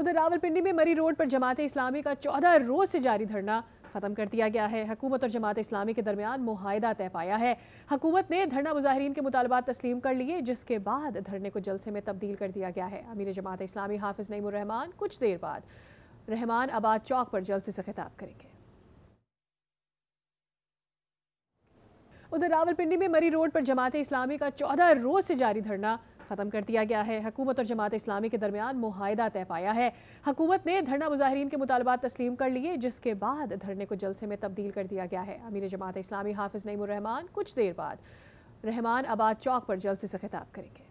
उधर रावलपिंडी में मरी रोड पर जमात इस्लामी का चौदह रोज से जारी धरना ख़त्म कर दिया गया है हकूमत और जमात इस्लामी के दरमियान मुहिदा तय पाया है हकूमत ने धरना मुजाहरीन के मुतालबात तस्लीम कर लिए जिसके बाद धरने को जलसे में तब्दील कर दिया गया है अमीर जमात इस्लामी हाफिज़ नईमान कुछ देर बाद रहमान आबाद चौक पर जलसे से खिताब करेंगे उधर रावलपिंडी में मरी रोड पर जमात इस्लामी का चौदह रोज से जारी धरना ख़त्म कर दिया गया है हकूमत और जमात इस्लामी के दरमियान माहदा तय पाया है हकूमत ने धरना मुजाहरीन के मुतालबात तस्लीम कर लिए जिसके बाद धरने को जलसे में तब्दील कर दिया गया है अमीर जमात इस्लामी हाफिज़ नईमरहमान कुछ देर बाद रहमान आबाद चौक पर जलसे से खिताब करेंगे